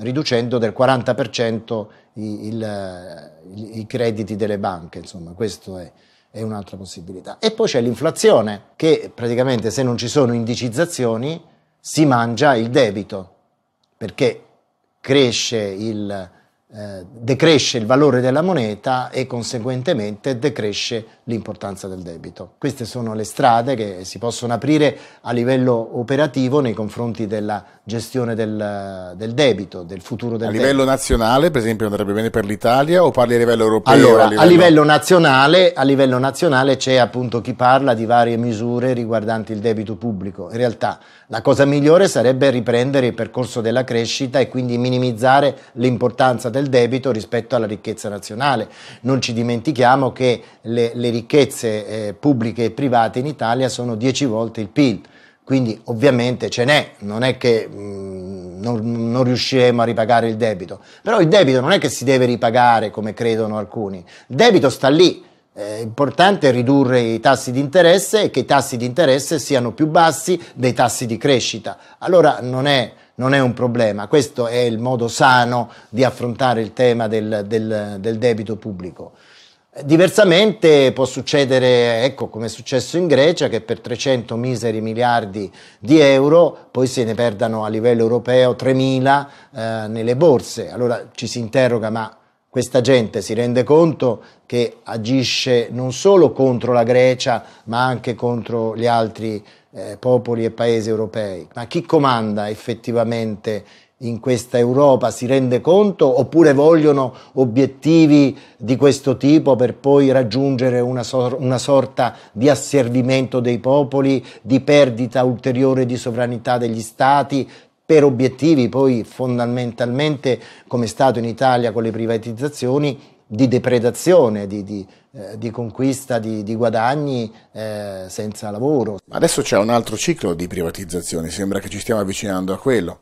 riducendo del 40% i, il, i, crediti delle banche, insomma, questa è, è un'altra possibilità. E poi c'è l'inflazione, che praticamente se non ci sono indicizzazioni si mangia il debito, perché cresce il, eh, decresce il valore della moneta e conseguentemente decresce l'importanza del debito. Queste sono le strade che si possono aprire a livello operativo nei confronti della gestione del, del debito, del futuro del a debito. A livello nazionale, per esempio, andrebbe bene per l'Italia o parli a livello europeo? Allora, a livello... A, livello nazionale, a livello nazionale c'è appunto chi parla di varie misure riguardanti il debito pubblico. In realtà la cosa migliore sarebbe riprendere il percorso della crescita e quindi minimizzare l'importanza del del debito rispetto alla ricchezza nazionale. Non ci dimentichiamo che le, le ricchezze eh, pubbliche e private in Italia sono 10 volte il PIL quindi ovviamente ce n'è, non è che mh, mm, non, non, riusciremo a ripagare il debito, però il debito non è che si deve ripagare come credono alcuni, il debito sta lì, è importante ridurre i tassi di interesse e che i tassi di interesse siano più bassi dei tassi di crescita, allora non è non è un problema, questo è il modo sano di affrontare il tema del, del, del debito pubblico. Diversamente può succedere, ecco come è successo in Grecia, che per 300 miseri miliardi di euro poi se ne perdano a livello europeo 3.000 eh, nelle borse. Allora ci si interroga, ma questa gente si rende conto che agisce non solo contro la Grecia, ma anche contro gli altri eh, popoli e paesi europei. Ma chi comanda effettivamente in questa Europa si rende conto oppure vogliono obiettivi di questo tipo per poi raggiungere una, sor- una sorta di asservimento dei popoli, di perdita ulteriore di sovranità degli stati? per obiettivi poi fondamentalmente, come è stato in Italia con le privatizzazioni, di depredazione, di, di, eh, di conquista di, di guadagni eh, senza lavoro. Adesso c'è un altro ciclo di privatizzazioni, sembra che ci stiamo avvicinando a quello.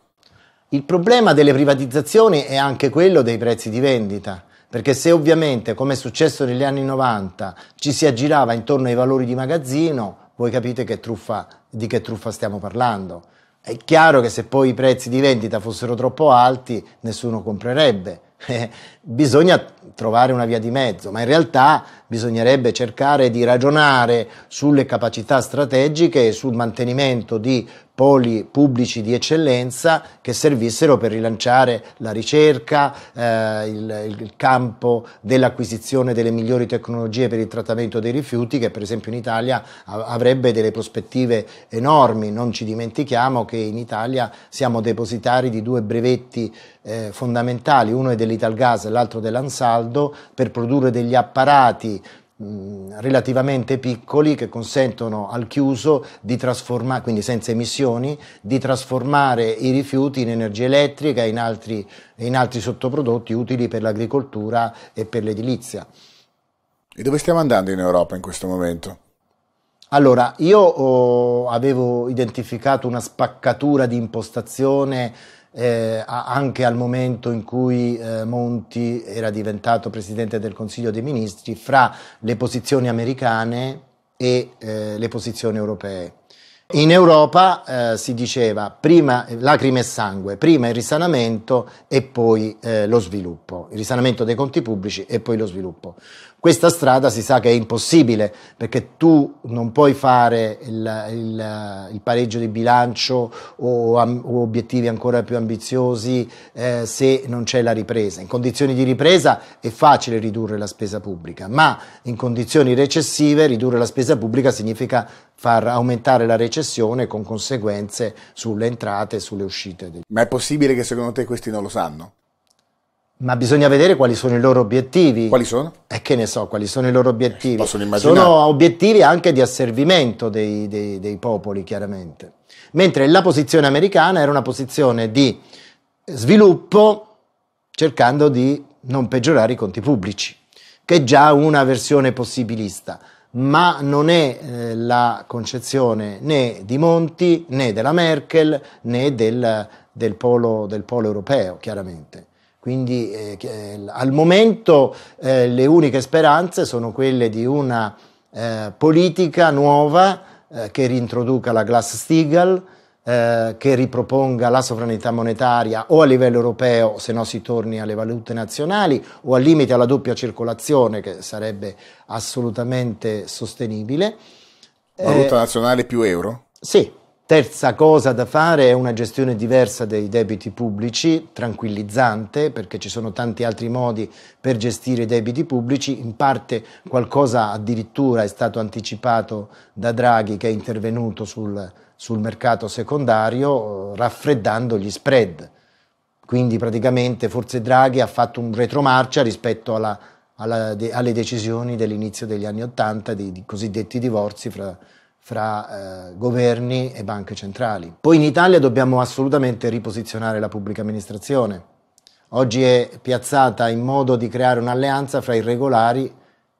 Il problema delle privatizzazioni è anche quello dei prezzi di vendita, perché se ovviamente, come è successo negli anni 90, ci si aggirava intorno ai valori di magazzino, voi capite che truffa, di che truffa stiamo parlando. È chiaro che se poi i prezzi di vendita fossero troppo alti nessuno comprerebbe. (laughs) bisogna trovare una via di mezzo, ma in realtà bisognerebbe cercare di ragionare sulle capacità strategiche e sul mantenimento di poli pubblici di eccellenza che servissero per rilanciare la ricerca, eh, il, il, campo dell'acquisizione delle migliori tecnologie per il trattamento dei rifiuti, che per esempio in Italia avrebbe delle prospettive enormi. Non ci dimentichiamo che in Italia siamo depositari di due brevetti eh, fondamentali, uno è dell'Italgas e l'altro dell'Ansaldo, per produrre degli apparati Mm, relativamente piccoli che consentono al chiuso di trasformare, quindi senza emissioni, di trasformare i rifiuti in energia elettrica e in altri, in altri sottoprodotti utili per l'agricoltura e per l'edilizia. E dove stiamo andando in Europa in questo momento? Allora, io oh, avevo identificato una spaccatura di impostazione eh, anche al momento in cui eh, Monti era diventato presidente del Consiglio dei Ministri, fra le posizioni americane e eh, le posizioni europee. In Europa eh, si diceva prima lacrime e sangue, prima il risanamento e poi eh, lo sviluppo, il risanamento dei conti pubblici e poi lo sviluppo. Questa strada si sa che è impossibile perché tu non puoi fare il, il, il pareggio di bilancio o, o, obiettivi ancora più ambiziosi eh, se non c'è la ripresa. In condizioni di ripresa è facile ridurre la spesa pubblica, ma in condizioni recessive ridurre la spesa pubblica significa far aumentare la recessione con conseguenze sulle entrate e sulle uscite. Ma è possibile che secondo te questi non lo sanno? Ma bisogna vedere quali sono i loro obiettivi. Quali sono? E che ne so, quali sono i loro obiettivi. Possono immaginare. Sono obiettivi anche di asservimento dei, dei, dei popoli, chiaramente. Mentre la posizione americana era una posizione di sviluppo cercando di non peggiorare i conti pubblici, che è già una versione possibilista, ma non è eh, la concezione né di Monti, né della Merkel, né del, del, polo, del polo europeo, chiaramente. Quindi eh, eh, al momento eh, le uniche speranze sono quelle di una eh, politica nuova eh, che rintroduca la Glass-Steagall, eh, che riproponga la sovranità monetaria o a livello europeo, se no si torni alle valute nazionali, o al limite alla doppia circolazione, che sarebbe assolutamente sostenibile. Valuta nazionale più euro? Sì, Terza cosa da fare è una gestione diversa dei debiti pubblici, tranquillizzante, perché ci sono tanti altri modi per gestire i debiti pubblici, in parte qualcosa addirittura è stato anticipato da Draghi che è intervenuto sul, sul mercato secondario raffreddando gli spread. Quindi praticamente forse Draghi ha fatto un retromarcia rispetto alla, alla de, alle decisioni dell'inizio degli anni Ottanta, dei, dei cosiddetti divorzi fra fra eh, governi e banche centrali. Poi in Italia dobbiamo assolutamente riposizionare la pubblica amministrazione. Oggi è piazzata in modo di creare un'alleanza fra irregolari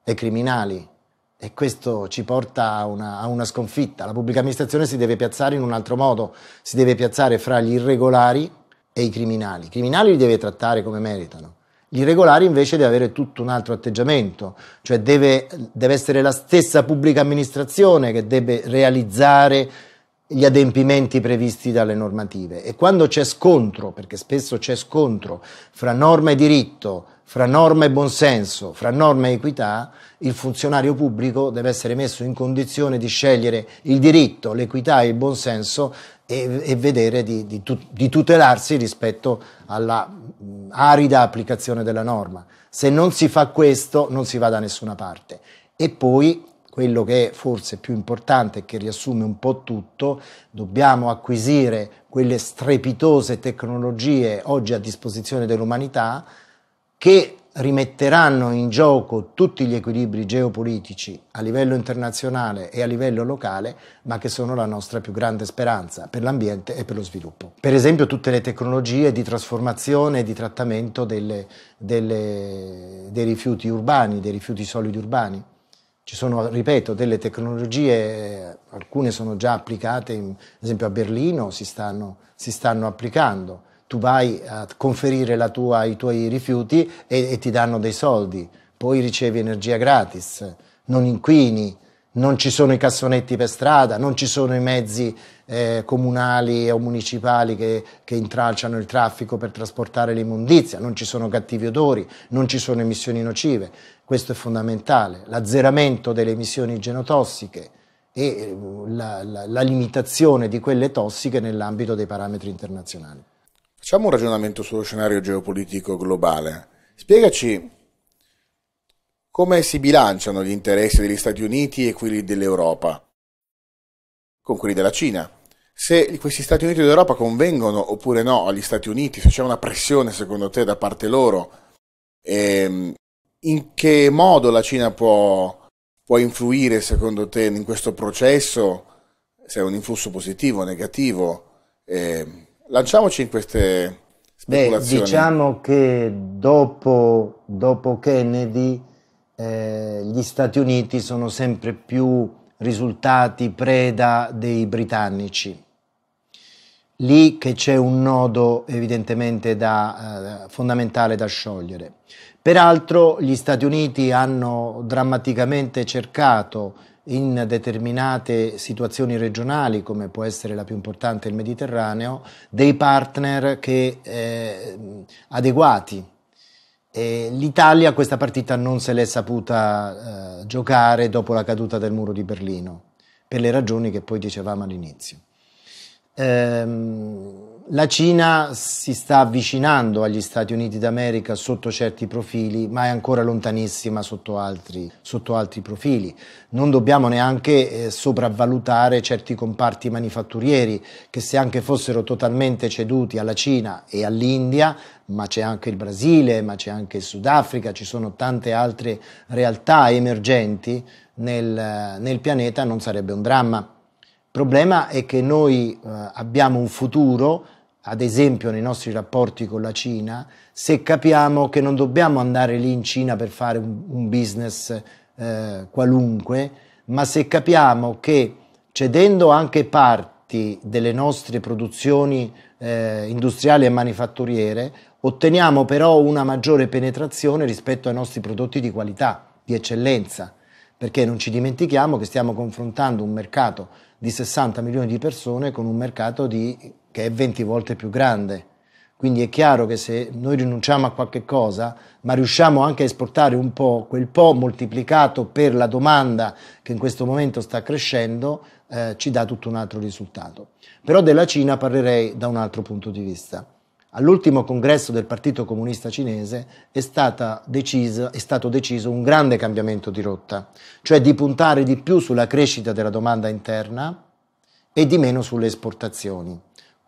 e criminali e questo ci porta a una, a una sconfitta. La pubblica amministrazione si deve piazzare in un altro modo, si deve piazzare fra gli irregolari e i criminali. I criminali li deve trattare come meritano L'irregolare invece deve avere tutto un altro atteggiamento, cioè deve, deve essere la stessa pubblica amministrazione che deve realizzare gli adempimenti previsti dalle normative e quando c'è scontro, perché spesso c'è scontro fra norma e diritto, fra norma e buonsenso, fra norma e equità, il funzionario pubblico deve essere messo in condizione di scegliere il diritto, l'equità e il buonsenso e, e vedere di, di, di tutelarsi rispetto alla arida applicazione della norma. Se non si fa questo non si va da nessuna parte. E poi quello che è forse più importante e che riassume un po' tutto, dobbiamo acquisire quelle strepitose tecnologie oggi a disposizione dell'umanità che rimetteranno in gioco tutti gli equilibri geopolitici a livello internazionale e a livello locale, ma che sono la nostra più grande speranza per l'ambiente e per lo sviluppo. Per esempio tutte le tecnologie di trasformazione e di trattamento delle, delle, dei rifiuti urbani, dei rifiuti solidi urbani. Ci sono, ripeto, delle tecnologie, alcune sono già applicate, ad esempio a Berlino si stanno, si stanno applicando tu vai a conferire tua, i tuoi rifiuti e, e, ti danno dei soldi, poi ricevi energia gratis, non inquini, non ci sono i cassonetti per strada, non ci sono i mezzi eh, comunali o municipali che, che, intralciano il traffico per trasportare l'immondizia, non ci sono cattivi odori, non ci sono emissioni nocive, questo è fondamentale, l'azzeramento delle emissioni genotossiche e eh, la, la, la limitazione di quelle tossiche nell'ambito dei parametri internazionali. Facciamo un ragionamento sullo scenario geopolitico globale. Spiegaci come si bilanciano gli interessi degli Stati Uniti e quelli dell'Europa con quelli della Cina. Se questi Stati Uniti d'Europa convengono oppure no agli Stati Uniti, se c'è una pressione secondo te da parte loro, ehm, in che modo la Cina può, può influire secondo te in questo processo, se è un influsso positivo o negativo? Ehm, lanciamoci in queste speculazioni. Beh, diciamo che dopo, dopo Kennedy eh, gli Stati Uniti sono sempre più risultati preda dei britannici. Lì che c'è un nodo evidentemente da, eh, fondamentale da sciogliere. Peraltro gli Stati Uniti hanno drammaticamente cercato in determinate situazioni regionali, come può essere la più importante il Mediterraneo, dei partner che, eh, adeguati. E L'Italia questa partita non se l'è saputa eh, giocare dopo la caduta del muro di Berlino, per le ragioni che poi dicevamo all'inizio. Ehm, la Cina si sta avvicinando agli Stati Uniti d'America sotto certi profili, ma è ancora lontanissima sotto altri, sotto altri profili. Non dobbiamo neanche eh, sopravvalutare certi comparti manifatturieri che se anche fossero totalmente ceduti alla Cina e all'India, ma c'è anche il Brasile, ma c'è anche il Sudafrica, ci sono tante altre realtà emergenti nel, nel pianeta, non sarebbe un dramma. Il problema è che noi eh, abbiamo un futuro ad esempio nei nostri rapporti con la Cina, se capiamo che non dobbiamo andare lì in Cina per fare un, un business eh, qualunque, ma se capiamo che cedendo anche parti delle nostre produzioni eh, industriali e manifatturiere, otteniamo però una maggiore penetrazione rispetto ai nostri prodotti di qualità, di eccellenza, perché non ci dimentichiamo che stiamo confrontando un mercato di 60 milioni di persone con un mercato di che è 20 volte più grande. Quindi è chiaro che se noi rinunciamo a qualche cosa, ma riusciamo anche a esportare un po', quel po' moltiplicato per la domanda che in questo momento sta crescendo, eh, ci dà tutto un altro risultato. Però della Cina parlerei da un altro punto di vista. All'ultimo congresso del Partito Comunista Cinese è, decisa, è, stato deciso un grande cambiamento di rotta, cioè di puntare di più sulla crescita della domanda interna e di meno sulle esportazioni.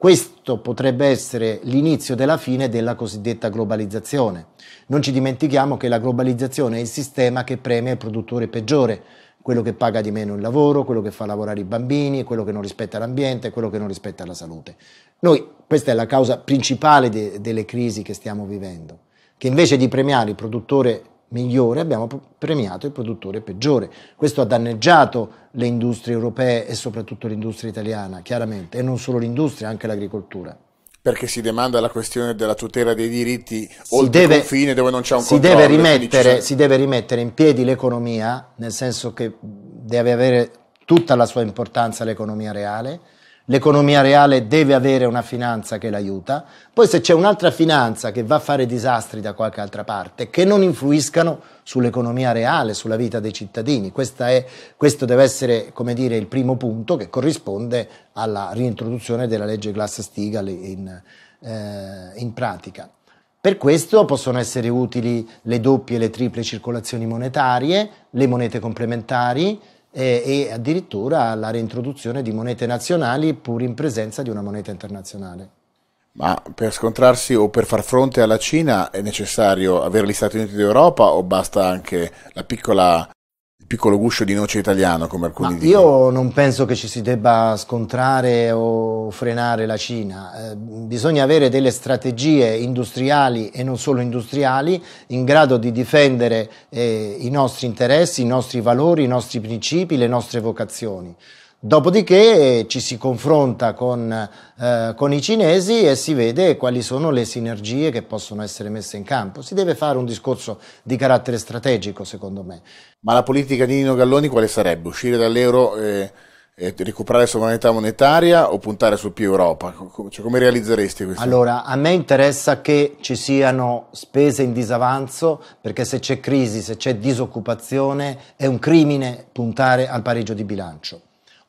Questo potrebbe essere l'inizio della fine della cosiddetta globalizzazione. Non ci dimentichiamo che la globalizzazione è il sistema che premia il produttore peggiore, quello che paga di meno il lavoro, quello che fa lavorare i bambini, quello che non rispetta l'ambiente, quello che non rispetta la salute. Noi, questa è la causa principale de- delle crisi che stiamo vivendo, che invece di premiare il produttore migliore abbiamo premiato il produttore peggiore. Questo ha danneggiato le industrie europee e soprattutto l'industria italiana, chiaramente, e non solo l'industria, anche l'agricoltura. Perché si demanda la questione della tutela dei diritti si oltre deve, confine dove non c'è un si controllo. Deve rimettere, Si deve rimettere in piedi l'economia, nel senso che deve avere tutta la sua importanza l'economia reale, L'economia reale deve avere una finanza che l'aiuta, poi se c'è un'altra finanza che va a fare disastri da qualche altra parte, che non influiscano sull'economia reale, sulla vita dei cittadini. È, questo deve essere dire, il primo punto che corrisponde alla reintroduzione della legge Glass-Steagall in, eh, in pratica. Per questo possono essere utili le doppie e le triple circolazioni monetarie, le monete complementari, e, e addirittura la reintroduzione di monete nazionali pur in presenza di una moneta internazionale. Ma per scontrarsi o per far fronte alla Cina è necessario avere gli Stati Uniti d'Europa o basta anche la piccola piccolo guscio di noce italiano, come alcuni Ma dicono. Io non penso che ci si debba scontrare o frenare la Cina. Eh, bisogna avere delle strategie industriali e non solo industriali in grado di difendere eh, i nostri interessi, i nostri valori, i nostri principi, le nostre vocazioni. Dopodiché eh, ci si confronta con, eh, con, i cinesi e si vede quali sono le sinergie che possono essere messe in campo. Si deve fare un discorso di carattere strategico, secondo me. Ma la politica di Nino Galloni quale sarebbe? Uscire dall'euro e, eh, e recuperare sovranità monetaria o puntare su più Europa? Cioè, come realizzeresti questo? Allora, a me interessa che ci siano spese in disavanzo, perché se c'è crisi, se c'è disoccupazione, è un crimine puntare al pareggio di bilancio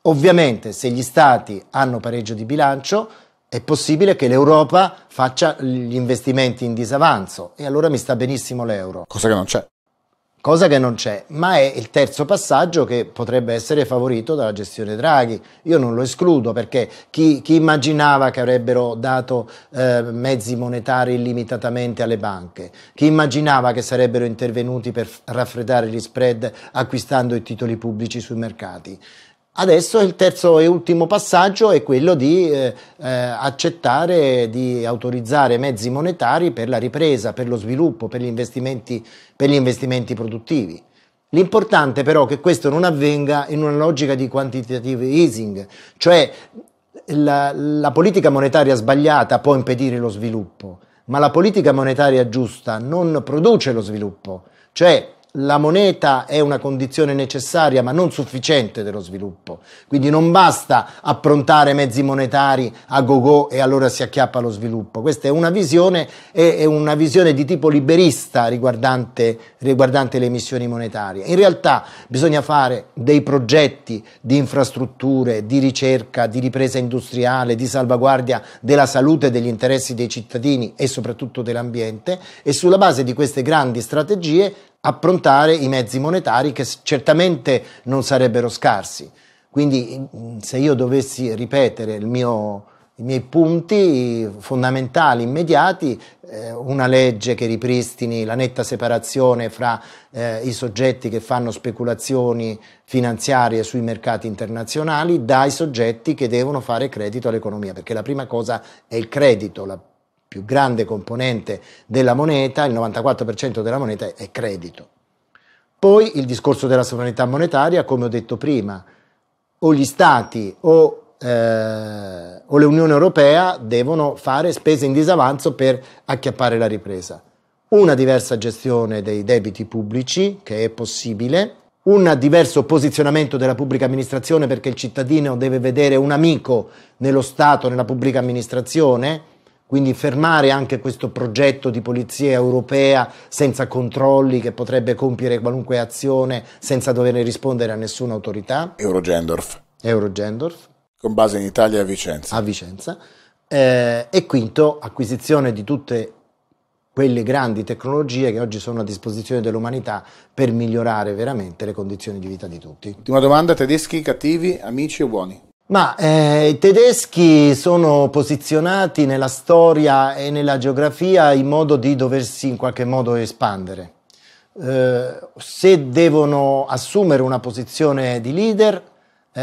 Ovviamente se gli Stati hanno pareggio di bilancio è possibile che l'Europa faccia gli investimenti in disavanzo e allora mi sta benissimo l'euro. Cosa che non c'è. Cosa che non c'è, ma è il terzo passaggio che potrebbe essere favorito dalla gestione Draghi. Io non lo escludo perché chi, chi immaginava che avrebbero dato eh, mezzi monetari illimitatamente alle banche, chi immaginava che sarebbero intervenuti per raffreddare gli spread acquistando i titoli pubblici sui mercati. Adesso il terzo e ultimo passaggio è quello di eh, eh, accettare di autorizzare mezzi monetari per la ripresa, per lo sviluppo, per gli investimenti, per gli investimenti produttivi. L'importante però è che questo non avvenga in una logica di quantitative easing, cioè la, la politica monetaria sbagliata può impedire lo sviluppo, ma la politica monetaria giusta non produce lo sviluppo, cioè la moneta è una condizione necessaria ma non sufficiente dello sviluppo, quindi non basta approntare mezzi monetari a go-go e allora si acchiappa lo sviluppo. Questa è una visione, è una visione di tipo liberista riguardante, riguardante le emissioni monetarie. In realtà bisogna fare dei progetti di infrastrutture, di ricerca, di ripresa industriale, di salvaguardia della salute e degli interessi dei cittadini e soprattutto dell'ambiente e sulla base di queste grandi strategie approntare i mezzi monetari che certamente non sarebbero scarsi. Quindi mm, se io dovessi ripetere mio, i miei punti fondamentali, immediati, eh, una legge che ripristini la netta separazione fra eh, i soggetti che fanno speculazioni finanziarie sui mercati internazionali dai soggetti che devono fare credito all'economia, perché la prima cosa è il credito, la più grande componente della moneta, il 94% della moneta è credito. Poi il discorso della sovranità monetaria, come ho detto prima, o gli stati o, eh, o l'Unione Europea devono fare spese in disavanzo per acchiappare la ripresa. Una diversa gestione dei debiti pubblici, che è possibile, un diverso posizionamento della pubblica amministrazione perché il cittadino deve vedere un amico nello Stato, nella pubblica amministrazione, quindi fermare anche questo progetto di polizia europea senza controlli che potrebbe compiere qualunque azione senza dover rispondere a nessuna autorità. Eurogendorf. Eurogendorf. Con base in Italia a Vicenza. A Vicenza. Eh, e quinto, acquisizione di tutte quelle grandi tecnologie che oggi sono a disposizione dell'umanità per migliorare veramente le condizioni di vita di tutti. Ultima domanda, tedeschi cattivi, amici o buoni? Ma eh, i tedeschi sono posizionati nella storia e nella geografia in modo di doversi in qualche modo espandere. Eh, se devono assumere una posizione di leader, eh,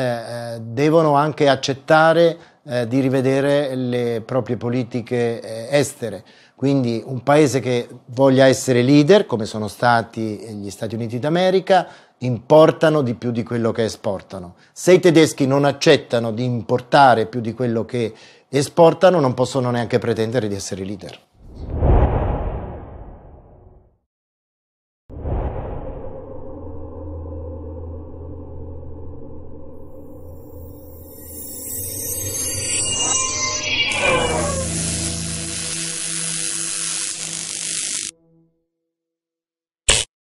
eh devono anche accettare eh, di rivedere le proprie politiche eh, estere. Quindi un paese che voglia essere leader, come sono stati gli Stati Uniti d'America, importano di più di quello che esportano. Se i tedeschi non accettano di importare più di quello che esportano, non possono neanche pretendere di essere leader.